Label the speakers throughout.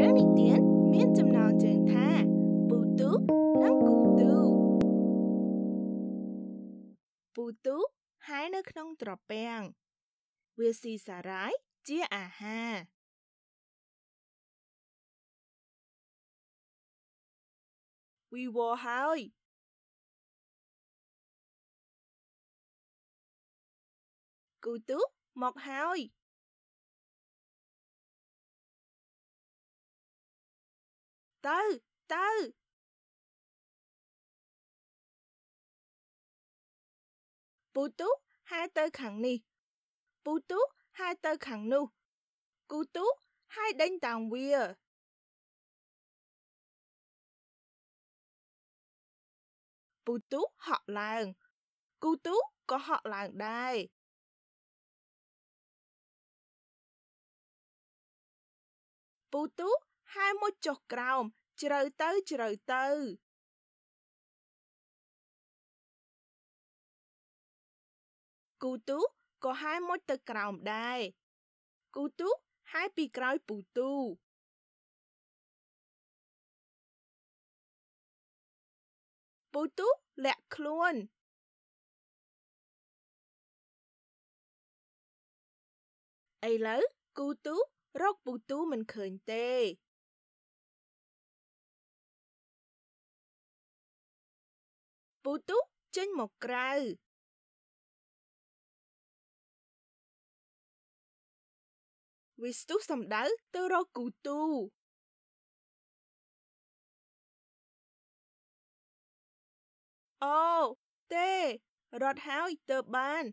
Speaker 1: រឿងនិទានមានចំណងជើងថា ពូទូនិងគូទូពូទូហាយនៅ ក្នុង ត្រពាំងវាស៊ីសារ៉ាយ ជាអាហារវីវោហើយគូទូមកហើយ Từ, từ. Bù tú, hai tơ khẳng ni. Bù tú, hai tơ khẳng nu. Cú tú, hai đánh tàng weir. Bù tú họ làng. Cú tú có họ làng đây. Bù tú ហែមុខចុះក្រោម ជ្រៅទៅ ជ្រៅទៅគូទូក៏ហែមុខទៅក្រោមដែរគូទូហែពីក្រោយពូទូពូទូលាក់ខ្លួនឥឡូវគូទូរកពូទូមិនឃើញទេពូទូចេញមកក្រៅវិស្ទុះសំដៅទៅរកគូទូអូទេរត់ហើយទៅបាន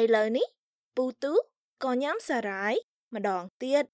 Speaker 1: ឥឡូវនេះ ពូទូក៏ញ៉ាំសារាយម្ដងទៀត។